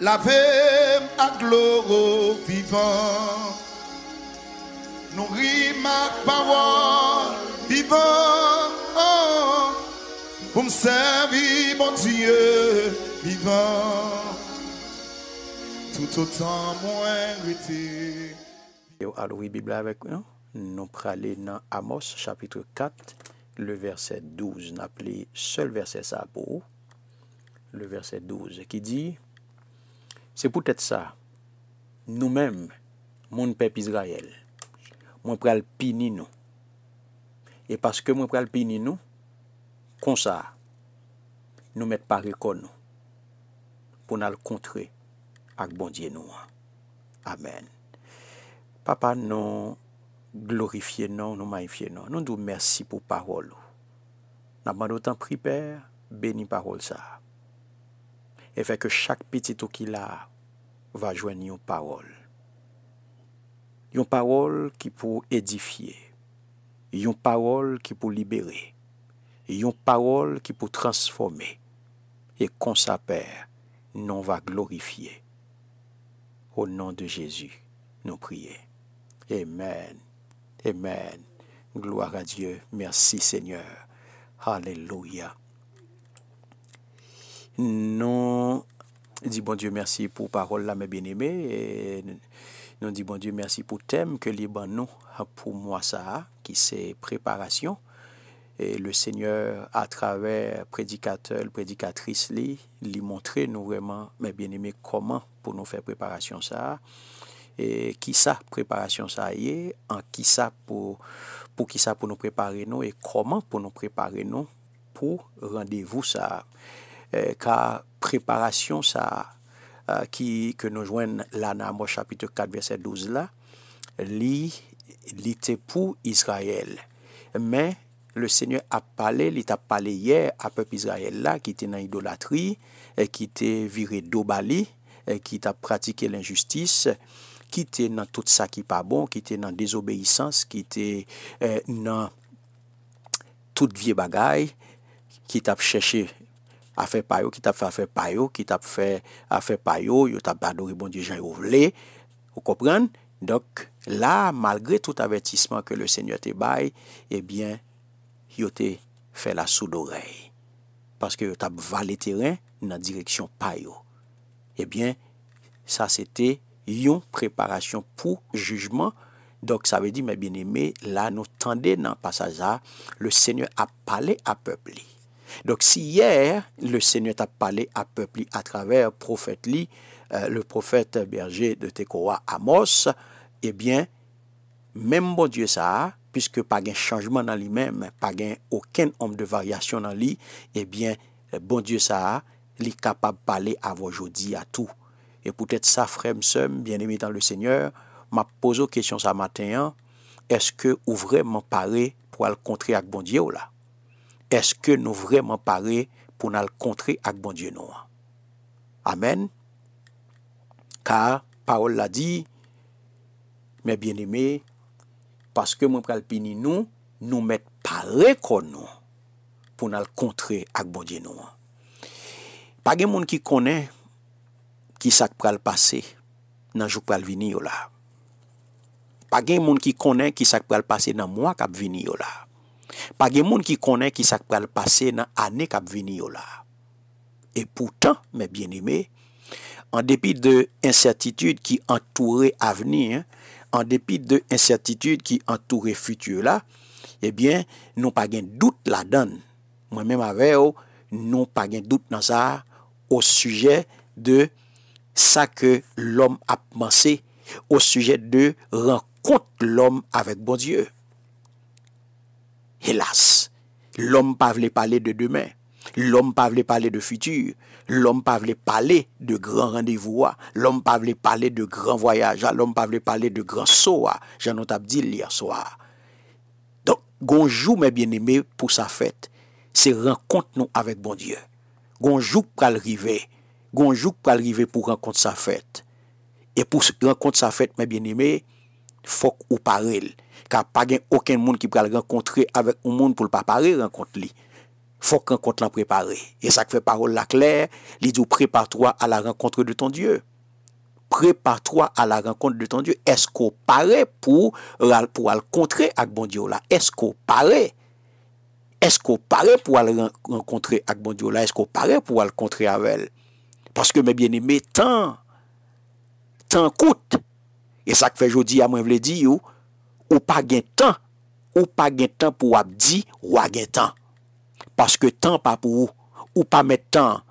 La Lavez à gloire vivant. Nous ma parole vivant. Oh, pour me servir, mon Dieu vivant. Tout autant moins et Alors, Bible avec nous. Nous prenons dans Amos chapitre 4, le verset 12. Nous seul verset ça pour le verset 12 qui dit. Se pou tèt sa, nou mèm, moun pep Israel, moun pral pini nou. E paske moun pral pini nou, konsa, nou mèt pari kon nou, pou nal kontre ak bondye nou an. Amen. Papa nou glorifiye nou, nou maifiye nou, nou nou mersi pou parolou. Naman nou tan priper, beni parol sa. et fait que chaque petit tout a va joindre une parole. Une parole qui pour édifier, une parole qui pour libérer, une parole qui pour transformer et qu'on s'appelle, non va glorifier. Au nom de Jésus, nous prions. Amen. Amen. Gloire à Dieu. Merci Seigneur. Alléluia non disons bon Dieu merci pour parole là, mes bien-aimés. Nous dit bon Dieu merci pour thème que les nous pour moi ça, qui c'est préparation. Et le Seigneur, à travers prédicateur, prédicatrice, lui, lui montrer nous vraiment, mes bien-aimés, comment pour nous faire préparation ça. Et qui ça, préparation ça y est, en qui ça pour, pour qui ça pour nous préparer nous et comment pour nous préparer nous pour rendez-vous ça. Eh, ka preparasyon sa ki euh, ke nou jwen la nan amwa chapitou 4 verset 12 la li te pou Israel men le seigne ap pale li ta pale yer ap pep Israel la ki te nan idolatri ki te vire dobali ki te pratike l'injustis ki te nan tout sa ki pa bon ki te nan dezobéisans ki te nan tout vie bagay ki te ap chèche a fè pa yo, ki tap fè a fè pa yo, ki tap fè a fè pa yo, yo tap bado rebondi jan yo vle, ou kopran? Dok, la, malgre tout avetisman ke le sènyo te bay, ebyen, eh yo te fè la sou do rey, paske yo tap vali teren nan direksyon pa yo. Ebyen, eh sa sète yon preparasyon pou jujman, dok sa ve di, mè bin eme, la nou tande nan pasaza, le sènyo ap pale ap pepli, Donc si hier, le Seigneur t'a parlé à peuple à travers prophète euh, le prophète berger de Tekoa Amos, eh bien, même bon Dieu ça, puisque pas de changement dans lui-même, pas de aucun homme de variation dans lui, eh bien, bon Dieu ça, il est capable de parler à aujourd'hui à tout. Et peut-être ça, frère, bien aimé dans le Seigneur, m'a posé question questions ce matin, hein. est-ce que vous vraiment paré pour le contrer avec bon Dieu là? eske nou vreman pare pou nan l kontre ak bon Diyenouan. Amen. Ka, parol la di, me bien eme, paske moun pral pini nou, nou met pare kon nou, pou nan l kontre ak bon Diyenouan. Page moun ki konen, ki sak pral pase, nan jou pral vini yo la. Page moun ki konen, ki sak pral pase nan mou ak ap vini yo la. Pag gen moun ki konen ki sak pral pase nan anek ap vini yo la. E poutan, men bien ime, an depi de incertitude ki antoure aveni, an depi de incertitude ki antoure futu yo la, ebyen, eh non pag gen dout la dan. Mwen men ma ve yo, non pag gen dout nan sa o suje de sa ke lom ap manse, o suje de renkont lom avet bon dieu. Hélas, l'homme pas voulait parler de demain. L'homme pas voulait parler de futur. L'homme pas voulait parler de grands rendez-vous. L'homme pas voulait parler de grands voyages. L'homme pas voulait parler de grands soirs. J'en ai dit hier soir. Donc, gonjou, mes bien-aimés, pour sa fête, c'est rencontre nous avec bon Dieu. Gonjou pour arriver. Gonjou pour arriver pour rencontre sa fête. Et pour rencontre sa fête, mes bien-aimés, fok ou parel. Ka pa gen aucun moun ki pral rencontrer avec ou monde pour le pas rencontre renkont li. Fok renkont lan prepare. E sa fait parole la claire li claire. ou toi à la rencontre de ton Dieu. prépare toi à la rencontre de ton Dieu. est Dieu. Esko pare pou, pou al kontre ak bon qu'on la? Esko pare? Esko pare pou al rencontrer ak bon qu'on la? pour pare rencontrer avec elle? Parce que, mes bien aimés tant tant coûte. E sa ke fè jodi ya mwen vle di yo, ou pa gen tan, ou pa gen tan pou wap di, ou wap gen tan. Paske tan pa pou ou, ou pa met tan.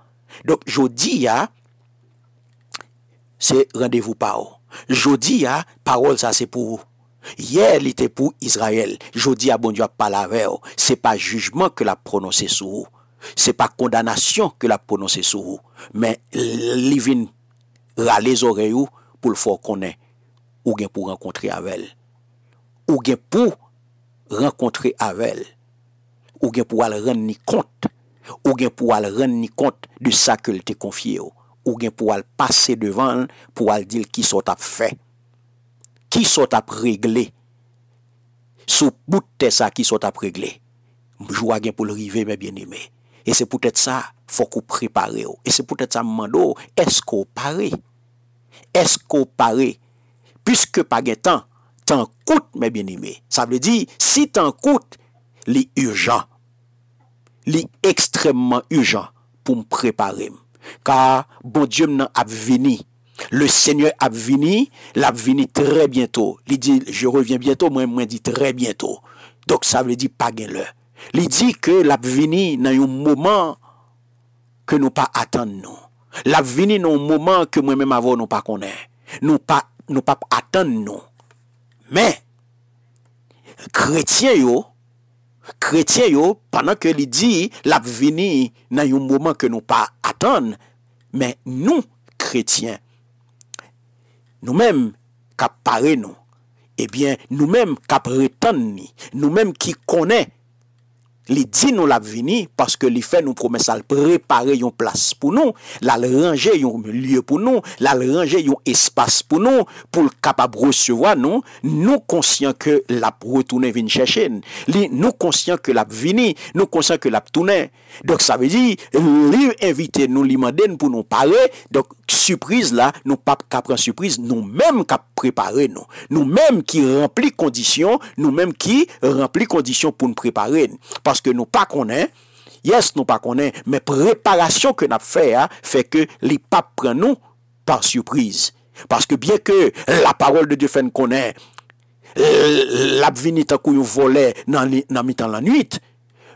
Donk jodi ya, se randevou pa ou. Jodi ya, parol sa se pou ou. Yer li te pou Israel. Jodi ya bon diwa pala re ou. Se pa jujman ke la prononse sou ou. Se pa kondanasyon ke la prononse sou ou. Men li vin ralezore ou pou l'fou konen. Ou gen pou renkontre avel. Ou gen pou renkontre avel. Ou gen pou al ren ni kont. Ou gen pou al ren ni kont de sa ke l te konfye ou. Ou gen pou al pase devan pou al dil ki sot ap fe. Ki sot ap regle. Sou bout te sa ki sot ap regle. Mjou agen pou l rive me bien ime. E se pou tete sa, fok ou prepare ou. E se pou tete sa mman do, esko pare. Esko pare mman. Piske pa gen tan, tan kout mwen ben ime. Sa vle di, si tan kout, li urjan. Li ekstremman urjan pou mpreparim. Ka, bon Diyem nan ap vini. Le Senyor ap vini, l'ap vini tre bientou. Li di, je revien bientou, mwen mwen di tre bientou. Dok sa vle di, pa gen le. Li di ke l'ap vini nan yon mouman ke nou pa atan nou. L'ap vini nan yon mouman ke mwen mwen mwen avon nou pa konen. Nou pa atan. Nou pap atan nou. Men. Kretien yo. Kretien yo. Panan ke li di. Lap vini nan yon mouman ke nou pa atan. Men nou kretien. Nou men kap pare nou. Ebyen nou men kap retan ni. Nou men ki konen. Li di nou lap vini, paske li fe nou promesal prepare yon plas pou nou, lal range yon liyo pou nou, lal range yon espas pou nou, pou l kap ap resevoa nou, nou konsyen ke lap retounen vin cheshen. Li nou konsyen ke lap vini, nou konsyen ke lap tounen. Dok sa ve di, li evite nou li manden pou nou pale, dok suprise la, nou pap kap ren suprise, nou mem kap. préparer nous. Nous-mêmes qui remplis conditions, nous-mêmes qui remplis conditions pour nous préparer. Parce que nous pas connaît, yes, nous pas connaît, mais préparation que nous fait, hein, fait que les papes prennent nous par surprise. Parce que bien que la parole de Dieu fait nous connaît, l'abvini tant qu'on volait dans, dans la nuit,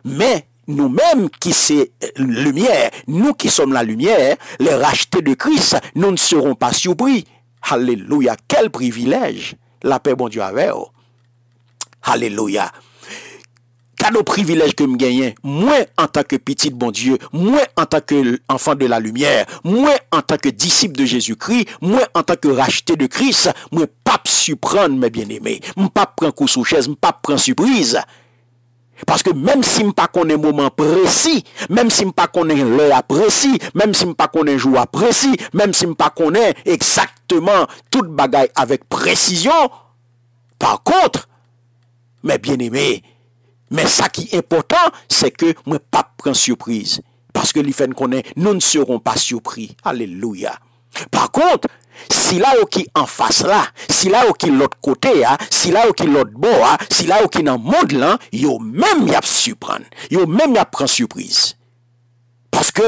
mais nous-mêmes qui c'est euh, lumière, nous qui sommes la lumière, les rachetés de Christ, nous ne serons pas surpris. Alléluia. Quel privilège. La paix, bon Dieu, avait Alléluia. quel privilège que me gagne, moi en tant que petit bon Dieu, moi en tant que enfant de la lumière, moi en tant que disciple de Jésus-Christ, moi en tant que racheté de Christ, moi pas surprendre mes bien-aimés, pas prendre coup sous chaise, pas prendre surprise. Parce que même si je ne connais pas moment précis, même si je ne connais pas l'heure précis, même si je ne connais pas jour précis, même si je ne connais pas exactement toute bagaille avec précision, par contre, mes bien-aimés, mais ça qui est important, c'est que je ne pas surprise. Parce que qu'on connaît, nous ne serons pas surpris. Alléluia. Par contre, Si la ou ki an fase la, si la ou ki lout kote ya, si la ou ki lout bo ya, si la ou ki nan moun lan, yo mèm yap supran, yo mèm yap pransuprise. Paske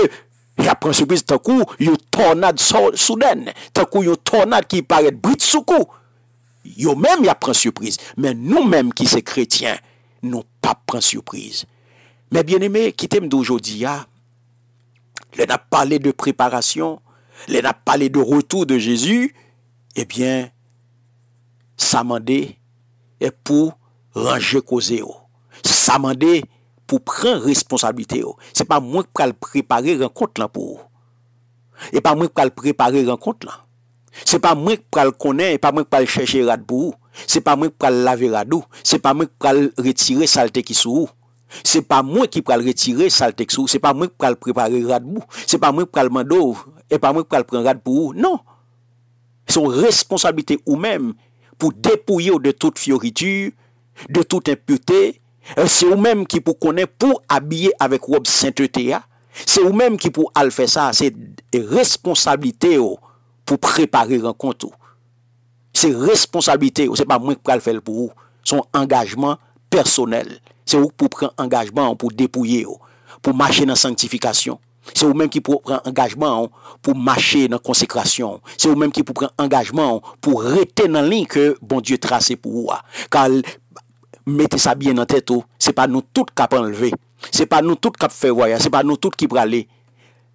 yap pransuprise tankou, yo tornad souden, tankou yo tornad ki paret brit soukou. Yo mèm yap pransuprise, men nou mèm ki se kretyen, nou tap pransuprise. Men bien eme, kitem do jodi ya, le nap pale de preparasyon. Le na pale de retou de Jezu, ebyen, eh sa mande e pou ranje koze yo. Sa mande pou pren responsabilite yo. Se pa mwenk pou al prepare renkont lan pou yo. E pa mwenk pou al prepare renkont lan. Se pa mwenk pou al konen, e pa mwenk pou al chèche rad pou yo. Se pa mwenk pou al lave radou. Se pa mwenk pou al retire salte ki sou yo. Se pa mwen ki pral retire Saltexou, se pa mwen ki pral prepare Radbou, se pa mwen ki pral Mandov, e pa mwen ki pral pren Radbou, nan. Son responsabilite ou men pou depouyo de tout fioritou, de tout impute, se ou men ki pou konen pou abye avèk Rob Saint-Eutéa, se ou men ki pou al fè sa, se responsabilite ou pou prepare Radbou, se responsabilite ou se pa mwen ki pral fèl pou ou, son engajman personel. Se ou pou pren engajman pou depouye ou, pou mache nan sanktifikasyon. Se ou menm ki pou pren engajman pou mache nan konsekrasyon. Se ou menm ki pou pren engajman pou rete nan lin ke bon Diyo trase pou ou a. Kal, mette sa bien nan tete ou, se pa nou tout kap enleve. Se pa nou tout kap fe voya. Se pa nou tout ki prale.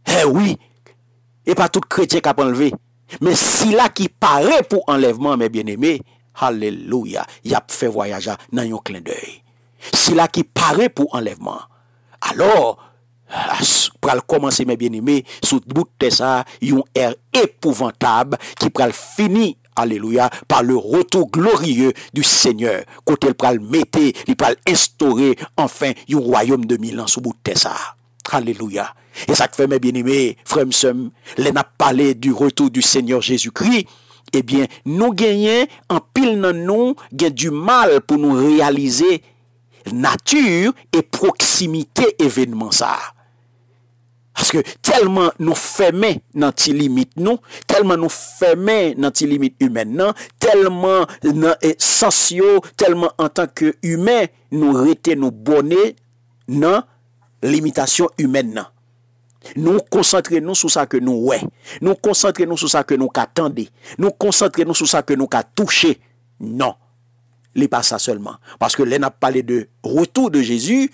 Eh oui! E pa tout kretye kap enleve. Men si la ki pare pou enleveman me bieneme, halleluya, yap fe voyaja nan yon klendeye. C'est là qui paraît pour enlèvement. Alors, pour commencer mes bien-aimés, sous bout de ça, un air épouvantable qui pral finir Alléluia, par le retour glorieux du Seigneur, côté le pral mettre, il pral instaurer enfin le royaume de Milan ans sous bout de ça. Alléluia. Et ça fait mes bien-aimés, frères les n'a parlé du retour du Seigneur Jésus-Christ. Eh bien, nous gagnons en pile dans nous, du mal pour nous réaliser natyur e proksimite evenman sa. Aske telman nou feme nan ti limite nou, telman nou feme nan ti limite humen nan, telman nan esasyon, telman an tanke humen nou rete nou bone nan limitasyon humen nan. Nou konsantre nou sou sa ke nou we, nou konsantre nou sou sa ke nou ka tendi, nou konsantre nou sou sa ke nou ka touche, nan. Nan. les pas ça seulement. Parce que l'on a parlé de retour de Jésus,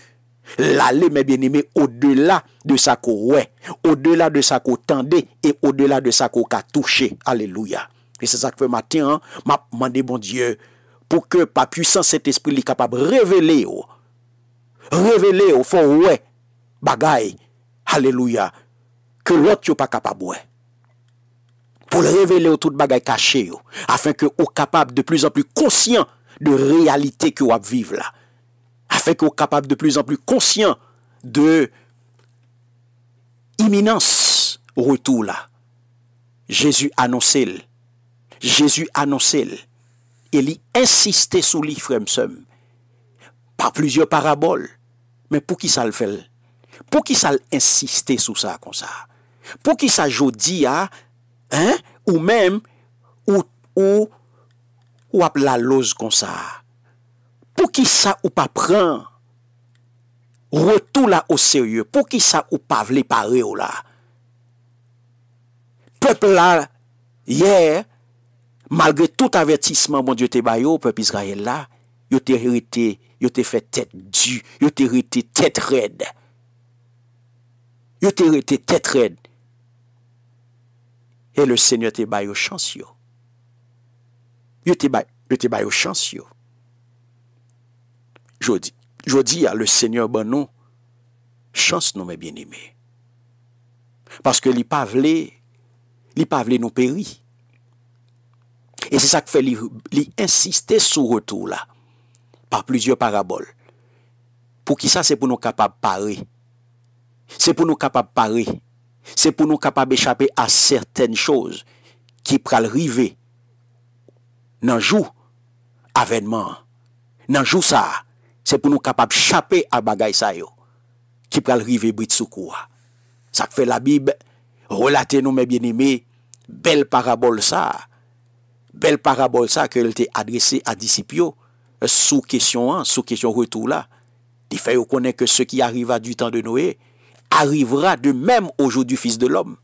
l'aller, mes bien-aimés, au-delà de sa cour au-delà de sa cour tendée et au-delà de sa cour Alléluia. Et c'est ça que fait matin, hein. m'a demandé, bon Dieu, pour que par puissance cet esprit est capable de révéler, oh. révéler au fond, ouais, bagaille, alléluia, que l'autre n'est pas capable, pour le révéler tout le caché caché. Oh. afin que au capable de plus en plus conscient de réalité que vous vivez là. Afin qu'on soit capable de plus en plus conscient de imminence retour là. Jésus annonçait. Jésus annonçait. Et il insistait sur lui, frère Par plusieurs paraboles. Mais pour qui ça le fait? Pour qui ça insister sur ça comme ça? Pour qui ça jodi hein? Ou même, ou, ou Ou ap la loz kon sa. Pou ki sa ou pa pran. Retou la ou serye. Pou ki sa ou pa vle pare ou la. Pepe la. Ye. Malgre tout avertisman bon diyo te bayo. Pepe Israel la. Yo te herite. Yo te fè tèt du. Yo te herite tèt red. Yo te herite tèt red. E le seigneur te bayo chans yo. Je te bay, yo te yo le Seigneur ban non chance nou mais bien Parce Parce que pa vle, li pa vle nou Et c'est ça que fait fe li, li sur sou par plusieurs paraboles, pour ki sa se pou nous kapab C'est Se pour nous kapab pare. C'est pour nous échapper à certaines choses qui pral arriver nan jou avènman, nan ça. sa, se nous capables à chapè à bagay ça, yo, ki pral rive brit ça Sa fait la Bible, relatez nous mes bien aimés belle parabole ça. Belle parabole ça, qu'elle était adressée à disipyo, sous question Sous question, question retour la, di fè yo que que qui qui arriva du temps de Noé, arrivera de même au jour du fils de l'homme.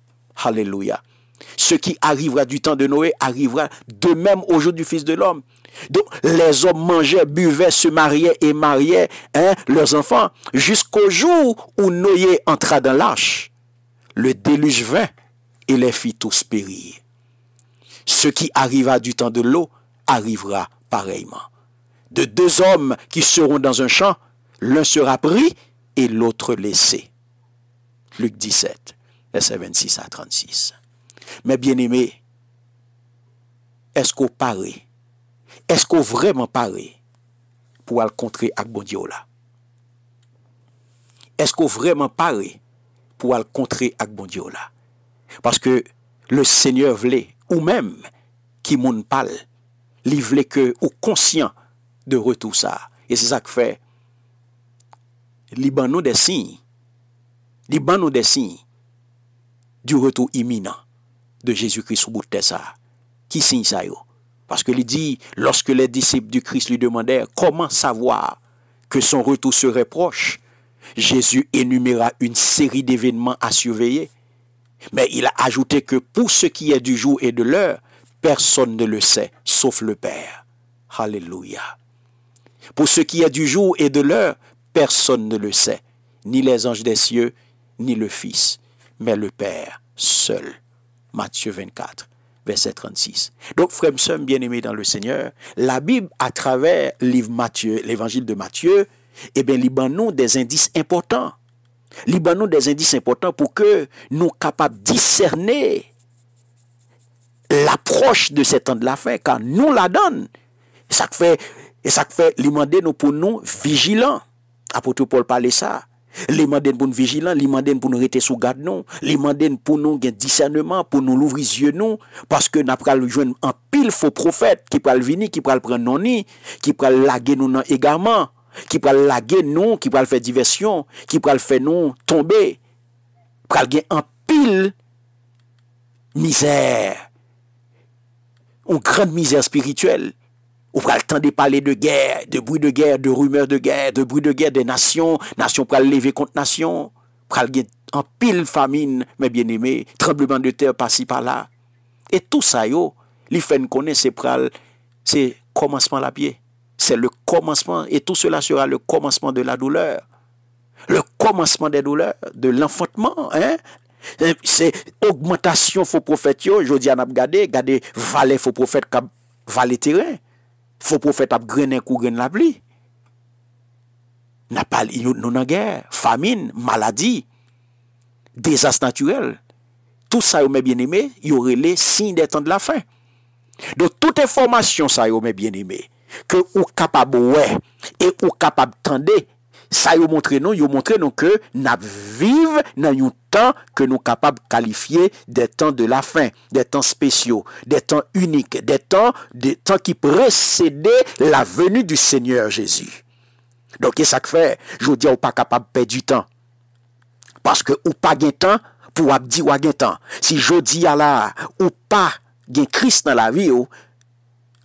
Hallelujah. Ce qui arrivera du temps de Noé arrivera de même au jour du Fils de l'homme. Donc, les hommes mangeaient, buvaient, se mariaient et mariaient hein, leurs enfants jusqu'au jour où Noé entra dans l'arche. Le déluge vint et les fit tous périr. Ce qui arrivera du temps de l'eau arrivera pareillement. De deux hommes qui seront dans un champ, l'un sera pris et l'autre laissé. Luc 17, verset 26 à 36. Men bien ime, esko pare, esko vreman pare pou al kontre ak bon diyo la? Esko vreman pare pou al kontre ak bon diyo la? Paske le seigneur vle ou menm ki moun pal, li vle ke ou konsyen de retou sa. E se sak fe, li ban nou desi, li ban nou desi du retou iminan. de Jésus-Christ au bout de ça. Qui signe ça Parce que dit, lorsque les disciples du Christ lui demandèrent comment savoir que son retour serait proche, Jésus énuméra une série d'événements à surveiller. Mais il a ajouté que pour ce qui est du jour et de l'heure, personne ne le sait, sauf le Père. Alléluia. Pour ce qui est du jour et de l'heure, personne ne le sait, ni les anges des cieux, ni le Fils, mais le Père seul. Matthieu 24, verset 36. Donc, frères et bien-aimés dans le Seigneur, la Bible, à travers l'évangile de Matthieu, eh bien, Libanon des indices importants. nous des indices importants pour que nous capables de discerner l'approche de cet temps de la fin, car nous la donne. ça fait, et ça fait, demander nous pour nous vigilants. Apôtre Paul parlait ça. Li manden pou nou vijilan, li manden pou nou rete sou gade nou, li manden pou nou gen diserneman, pou nou louvri zye nou, paske na pral jouen an pil fo profet, ki pral vini, ki pral pren noni, ki pral lage nou nan egarman, ki pral lage nou, ki pral fe diversyon, ki pral fe nou tombe, pral gen an pil mizer, ou kran mizer spirituel. Ou pral tende pale de gèr, de broui de gèr, de rumeur de gèr, de broui de gèr, de nasyon, nasyon pral leve kont nasyon. Pral gè en pil famine, mè bienemè, trembleman de tèr pasi pala. Et tout sa yo, li fen konè se pral, se komanseman la bie. Se le komanseman, et tout cela sera le komanseman de la douleur. Le komanseman de douleur, de l'enfantement. Se augmentation fò profetio, jodi an ap gade, gade vale fò profet kab vale teren. Fou pou fèt ap grene kou grene la pli. Napal inou nanan gè, famine, maladi, dezast naturel. Tout sa yon mè bien eme, yore le sin de tan de la fin. De tout en formation sa yon mè bien eme, ke ou kapab wè, e ou kapab tan de, Sa yo montre non, yo montre non ke na viv nan yon tan ke nou kapab kalifiye de tan de la fin, de tan spesyo, de tan unik, de tan ki precede la venu du Seigneur Jezu. Don ke sa kfe, jodi a ou pa kapab pe di tan. Paske ou pa gen tan pou ap di wak gen tan. Si jodi a la ou pa gen kris nan la vi ou,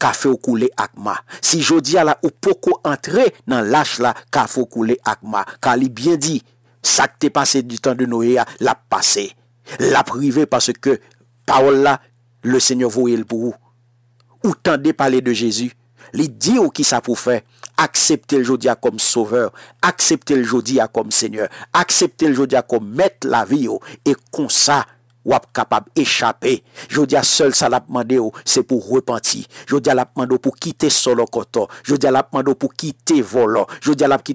Kafe ou kou le akma. Si jodia la ou pokou entre nan lache la, kafe ou kou le akma. Ka li byen di, sakte pase du tan de noye ya, la pase. La prive parce ke, parole la, le seigneur vouye l pou ou. Ou tan de pale de jesu, li di ou ki sa pou fe, aksepte l jodia kom soveur, aksepte l jodia kom seigneur, aksepte l jodia kom met la vi yo, e kon sa jodia. Wap kapab echapè. Jodia sel sa lap mandè ou, se pou repenti. Jodia lap mandè ou pou kite solokoto. Jodia lap mandè ou pou kite volo. Jodia lap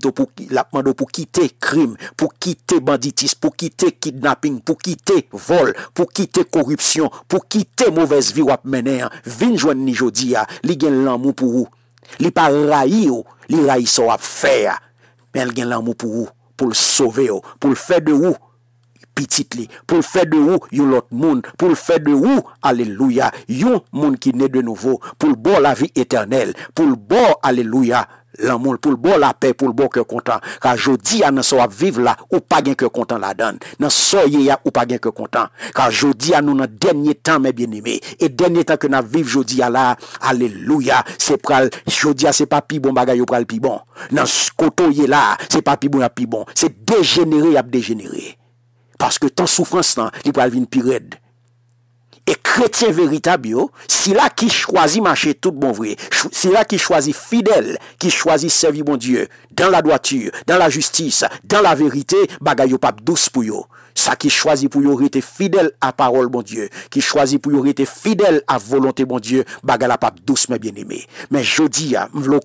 mandè ou pou kite krim. Pou kite banditis. Pou kite kidnapping. Pou kite vol. Pou kite korupsyon. Pou kite mouvez vi wap menè an. Vinjwen ni jodia. Li gen lan mou pou ou. Li pa rayi ou. Li rayi sa wap fè ya. Men gen lan mou pou ou. Pou l sove ou. Pou l fè de ou. Ititli, pou l'fè de ou yon lot moun, pou l'fè de ou, aleluya, yon moun ki ne de nouvo, pou l'bo la vi eternel, pou l'bo, aleluya, la moun, pou l'bo la pe, pou l'bo kèr kontan. Ka jodi ya nan so ap viv la, ou pa gen kèr kontan la dan, nan so ye ya ou pa gen kèr kontan, ka jodi ya nou nan denye tan me bjenime, e denye tan ke nan viv jodi ya la, aleluya, se pral, jodi ya se pa pi bon bagay yo pral pi bon, nan koto ye la, se pa pi bon ap pi bon, se degenere ap degenere. Parce que tant souffrance peut il peut pire pire. Et Et véritable, yo, si là qui choisit marcher tout bon vrai. C'est là qui choisit fidèle, qui choisit servir bon Dieu. Dans la droiture, dans la justice, dans la vérité, bagay yo pap douce pour yo. Sa qui choisit pour yo rester fidèle à parole, bon Dieu. Qui choisit pour yo rester fidèle à volonté bon Dieu, bagay la pape douce, bien aimés Mais je dis, hein, je le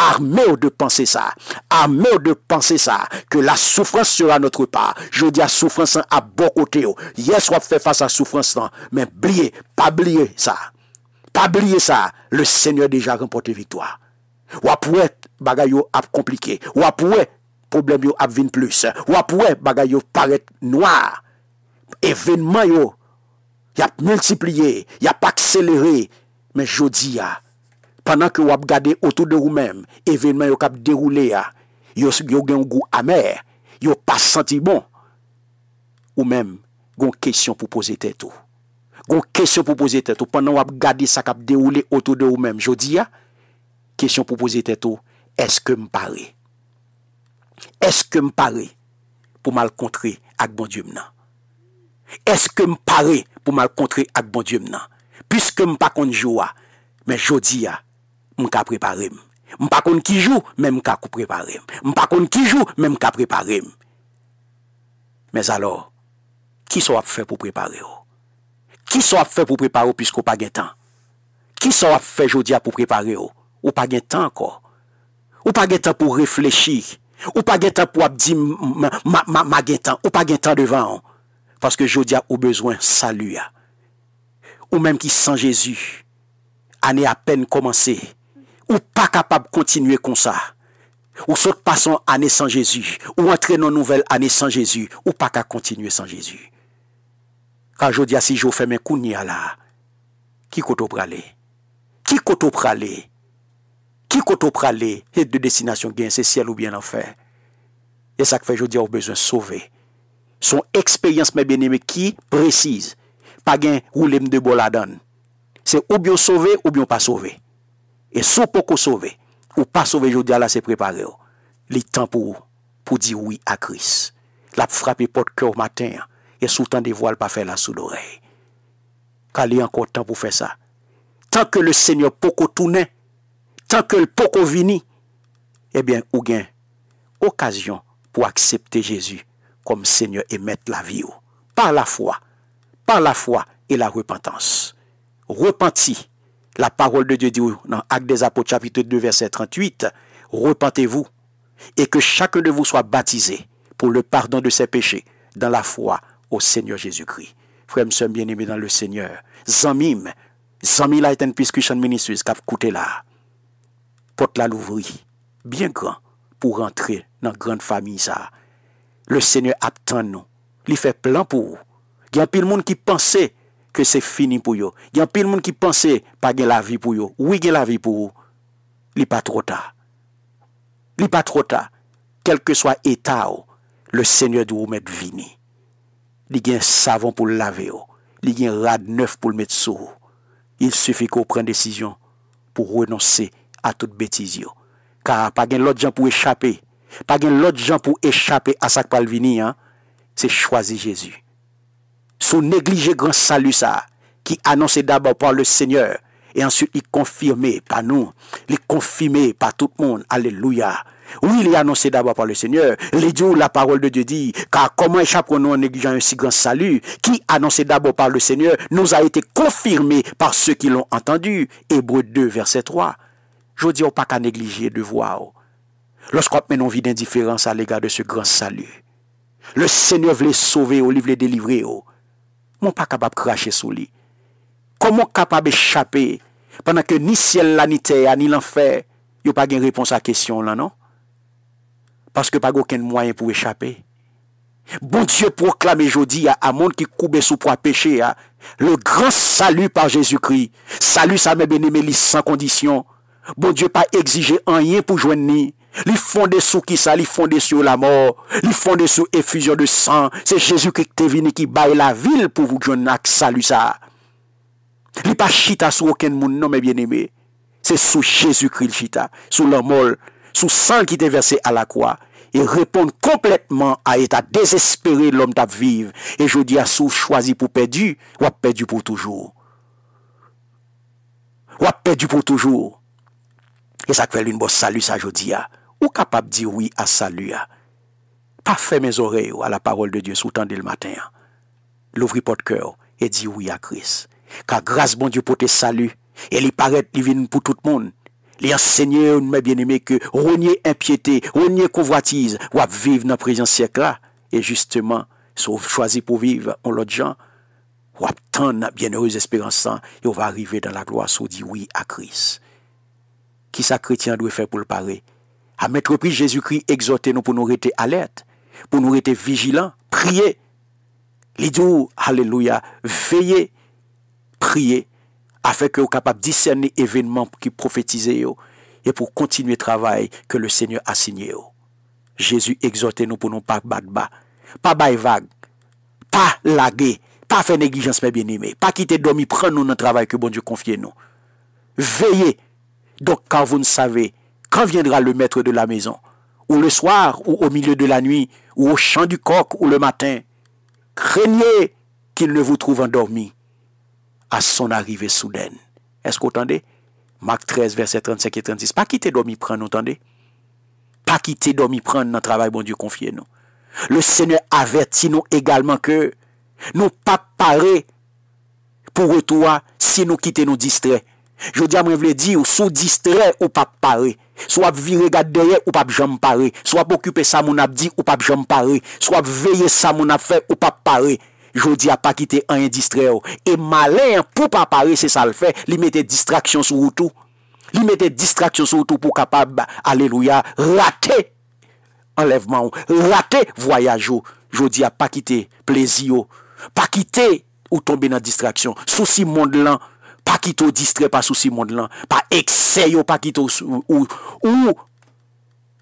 Arme ou de panse sa. Arme ou de panse sa. Ke la soufrans sera notre pa. Jodi a soufrans san ap bo kote ou. Yes wap fe fasa soufrans san. Non. Men blie, pa blie sa. Pa blie sa. Le seigneur deja rempote vitwa. Wap wè bagay ou ap komplike. Wap wè problem ou ap vin plus. Wap wè bagay ou paret noa. Evenman ou. Yap multiplie. Yap akselere. Men jodi a. Pendan ke wap gade otou de ou mem, evenman yo kap deroule ya, yo gen gou amer, yo pa senti bon, ou mem, gon kesyon pou pose tete ou. Gon kesyon pou pose tete ou. Pendan wap gade sa kap deroule otou de ou mem, jodi ya, kesyon pou pose tete ou, eske m pare? Eske m pare pou mal kontre ak bon diem nan? Eske m pare pou mal kontre ak bon diem nan? Piske m pa konjou a, men jodi ya, m pa kon ki jou, men m ka kou preparem. M pa kon ki jou, men m ka preparem. Mez alor, ki sou ap fe pou prepare ou? Ki sou ap fe pou prepare ou, piskou pa gen tan? Ki sou ap fe Jodia pou prepare ou? Ou pa gen tan akor? Ou pa gen tan pou reflechir? Ou pa gen tan pou ap di ma gen tan? Ou pa gen tan devan ou? Paske Jodia ou bezwen salu ya. Ou menm ki san Jezu, ane apen komanse, Ou pa kapab kontinue kon sa. Ou sot pasan ane san Jezu. Ou antre nan nouvel ane san Jezu. Ou pa ka kontinue san Jezu. Ka jodi a si jo fè men kouni ala. Ki koto prale. Ki koto prale. Ki koto prale. Et de destinasyon gen se siel ou bien l'enfer. E sa kfe jodi a ou bezwen sove. Son ekspeyans mè beneme ki prezise. Pa gen ou lem de bol adan. Se ou byon sove ou byon pa sove. Et vous pouvez sauver ou pas sauver aujourd'hui, là c'est préparé. est temps pour pour dire oui à Christ. La frappe porte cœur matin et sous temps des voiles pas faire la sous l'oreille. il y a encore temps pour faire ça. Tant que le Seigneur poko tourne, tant que le poko vini, eh bien ou gain occasion pour accepter Jésus comme Seigneur et mettre la vie par la foi, par la foi et la repentance. Repentis la parole de Dieu dit dans Actes des Apôtres chapitre 2 verset 38, repentez-vous et que chacun de vous soit baptisé pour le pardon de ses péchés dans la foi au Seigneur Jésus-Christ. Frères et bien-aimés dans le Seigneur, Zamim, Zamim Light and Peace Christian qui cap coûté là. Porte la l'ouvri, bien grand pour rentrer dans grande famille ça. Le Seigneur attend nous. Il fait plan pour vous. Il y a un de monde qui pensait que c'est fini pour eux. Il y a pile monde qui pensait pas la vie pour eux. Oui, gagner la vie pour eux. Il pas trop tard. Il pas trop tard. Quel que soit état le Seigneur doit mettre vini. Il y a un savon pour le laver Il y a un rad neuf pour le mettre sous. Il suffit qu'on prenne décision pour renoncer à toute bêtise Car pas gain l'autre gens pour échapper. Pas gain l'autre gens pour échapper à ça qui va venir. Hein. C'est choisir Jésus sous négliger grand salut ça, qui annoncé d'abord par le Seigneur, et ensuite il confirmé par nous, il confirmé par tout le monde. Alléluia. Oui, il est annoncé d'abord par le Seigneur. Les dieux, la parole de Dieu dit, car comment échapper nous en négligeant un si grand salut qui, annoncé d'abord par le Seigneur, nous a été confirmé par ceux qui l'ont entendu. Hébreu 2, verset 3. Je dis, on pas qu'à négliger de voir. Oh. Lorsqu'on mène une vie d'indifférence à l'égard de ce grand salut, le Seigneur voulait sauver, au livre les délivrer. Au. Oh. Mon pas capable de cracher sous lui. Comment capable d'échapper pendant que ni ciel ni terre, ni l'enfer, a pas de réponse à la question là, non? Parce que pas aucun moyen pour échapper. Bon Dieu proclame aujourd'hui à monde qui coube sous poids péché le grand salut par Jésus-Christ. Salut ça mes béni, sans condition. Bon Dieu pas exiger rien pour joindre ni. Li fonde sou ki sa, li fonde sou la mor Li fonde sou efusion de san Se jesu krik te vini ki baye la vil Pou vouk jonak salu sa Li pa chita sou oken moun Non me bien eme Se sou jesu kril chita Sou lor mol, sou san ki te verse ala kwa E reponde kompletman A eta desespere lom tap vive E jodi a sou chwazi pou pedi Ou ap pedi pou toujou Ou ap pedi pou toujou E sa kvel un bo salu sa jodi a ou capable de dire oui à salut. Hein? Pas mes oreilles à la parole de Dieu sous de le matin. Hein? L'ouvrir porte cœur et dire oui à Christ. Car grâce bon Dieu pour tes salut et les paraît divine pour tout le monde. Les enseignants, mes bien aimé que renier impiété, rogner convoitise, ou vivre dans le présent siècle Et justement, sauf choisi pour vivre en l'autre gens, ou la bienheureuse espérance hein, et on va arriver dans la gloire, si dit oui à Christ. Qui ça chrétien doit faire pour le parer a maître prix Jésus-Christ exhortez nous pour nous rester alerte, pour nous rester vigilants, prier. Il oh, Alléluia, veillez, prier, afin que vous capable de discerner événements qui prophétisent et pour continuer le travail que le Seigneur a signé. Jésus exhorté nous pour nous pas battre bas, pas bailler vague, pas laguer, pas faire négligence, mais bien aimé, pas quitter dormi, prendre nous dans travail que bon Dieu confie nous. Veillez. Donc, quand vous ne savez, quand viendra le maître de la maison Ou le soir, ou au milieu de la nuit, ou au chant du coq, ou le matin Craignez qu'il ne vous trouve endormi à son arrivée soudaine. Est-ce que vous entendez Marc 13, verset 35 et 36. Pas quitter dormir prendre, entendez Pas quitter dormir prendre dans le travail, bon Dieu, confier nous. Le Seigneur avertit nous également que nous pas parer pour toi si nous quittons nos distraits. Je dis à moi, je dire, sous distrait ou pas parer. Swap vire gadeye ou pap jom pare Swap okupe sa moun abdi ou pap jom pare Swap veye sa moun afè ou pap pare Jodi a pa kite an yon distre yo oh. E male yon pou pa pare se sal fe Li mette distraksyon sou ou tou Li mette distraksyon sou oh. oh. ou tou pou kapab Aleluya, rate Enleveman yo, rate Voyage yo, jodi a pa kite Plezi yo, pa kite Ou tombe nan distraksyon Sou si mond lan ki tou distre pa sou si moun lan. Pa ekse yo pa ki tou ou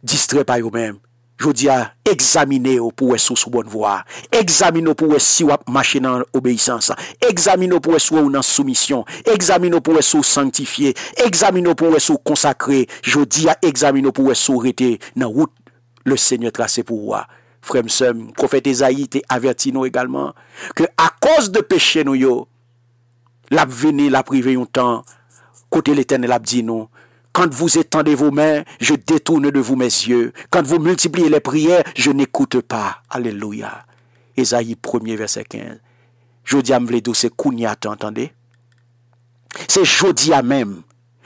distre pa yo men. Jodi ya, examine yo pou wè sou sou bonn vwa. Examine yo pou wè si wap machè nan obeysansan. Examine yo pou wè sou wè ou nan soumission. Examine yo pou wè sou sanctifiè. Examine yo pou wè sou konsakré. Jodi ya, examine yo pou wè sou retè nan wout le seigne trase pou wwa. Fremsem, profete Zayi te averti nou egalman ke a kos de peche nou yo l'abvenez, l'a la privé un temps, côté l'éternel a dit non. quand vous étendez vos mains, je détourne de vous mes yeux. Quand vous multipliez les prières, je n'écoute pas. Alléluia. Esaïe 1 verset 15. Jodi à m'vle c'est tu entendez? C'est jodi à même.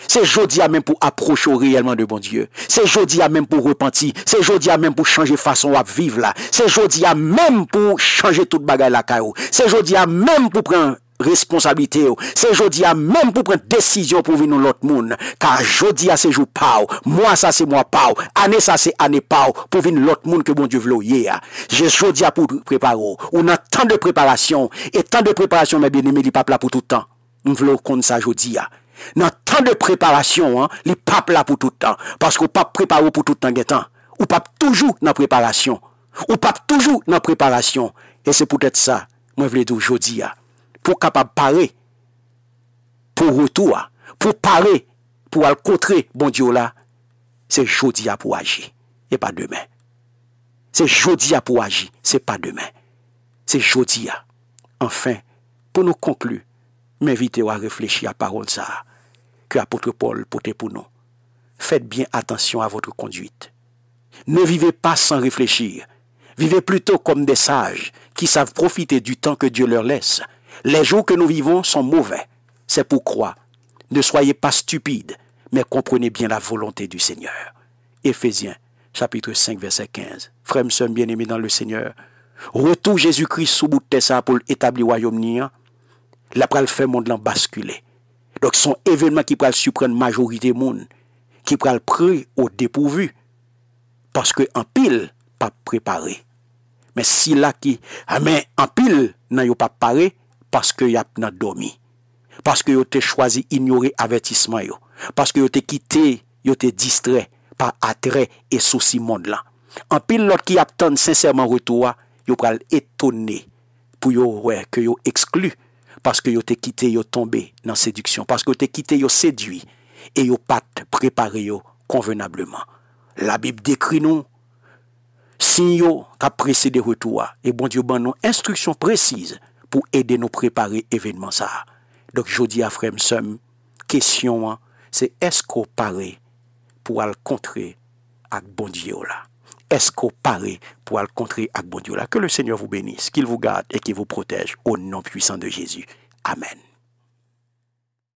C'est jodi à même pour approcher réellement de bon Dieu. C'est jodi à même pour repentir. C'est jodi à même pour changer façon à vivre là. C'est jodi à même pour changer toute bagaille la caillou. C'est jodi à même pour prendre responsabite ou. Se jodi a mem pou pren desisyon pou vin nou lot moun. Kar jodi a se jou pa ou. Mwa sa se mwa pa ou. Ane sa se ane pa ou. Pou vin lot moun ke moun di vlo ye a. Je jodi a pou prepar ou. Ou nan tan de preparasyon. E tan de preparasyon mwen bi neme li papla pou toutan. Mwen vlo kon sa jodi a. Nan tan de preparasyon an, li papla pou toutan. Paske ou pape prepar ou pou toutan gen tan. Ou pape toujou nan preparasyon. Ou pape toujou nan preparasyon. E se pou tete sa mwen vle dou jodi a. pour capable parler, pour retour, pour parler, pour aller contrer bon Dieu là, c'est jeudi à pour agir et pas demain. C'est jeudi à pour agir, c'est pas demain. C'est jeudi Enfin, pour nous conclure, m'invitez à réfléchir à parole ça que l'apôtre Paul portait pour nous. Faites bien attention à votre conduite. Ne vivez pas sans réfléchir. Vivez plutôt comme des sages qui savent profiter du temps que Dieu leur laisse les jours que nous vivons sont mauvais. C'est pourquoi ne soyez pas stupides, mais comprenez bien la volonté du Seigneur. Éphésiens chapitre 5 verset 15. Frères et bien-aimés dans le Seigneur, retour Jésus-Christ sous bout de ça pour établir le royaume nien La pral fait monde l'en basculer. Donc son événement qui pral la majorité monde, qui pral prêt au dépourvu parce que en pile pas préparé. Mais si là qui ah, en pile n'ayons pas préparé, Paske y ap nan domi. Paske yo te chwazi ignori avetisman yo. Paske yo te kite, yo te distre, pa atre, e sou si mond lan. An pil lot ki ap tan sensèrman retoa, yo pral etone pou yo wè ke yo eksklu. Paske yo te kite, yo tombe nan seduksyon. Paske yo te kite, yo sedwi. E yo pat prepare yo konvenableman. La bib dekri nou, sin yo ka prese de retoa. E bon diyo ban nou instruksyon prezise. pour aider nous préparer événement ça. Donc je dis à frère question hein, c'est est-ce qu'on paraît pour aller contrer avec bon Dieu Est-ce qu'on paraît pour aller contrer avec bon Dieu Que le Seigneur vous bénisse, qu'il vous garde et qu'il vous protège au nom puissant de Jésus. Amen.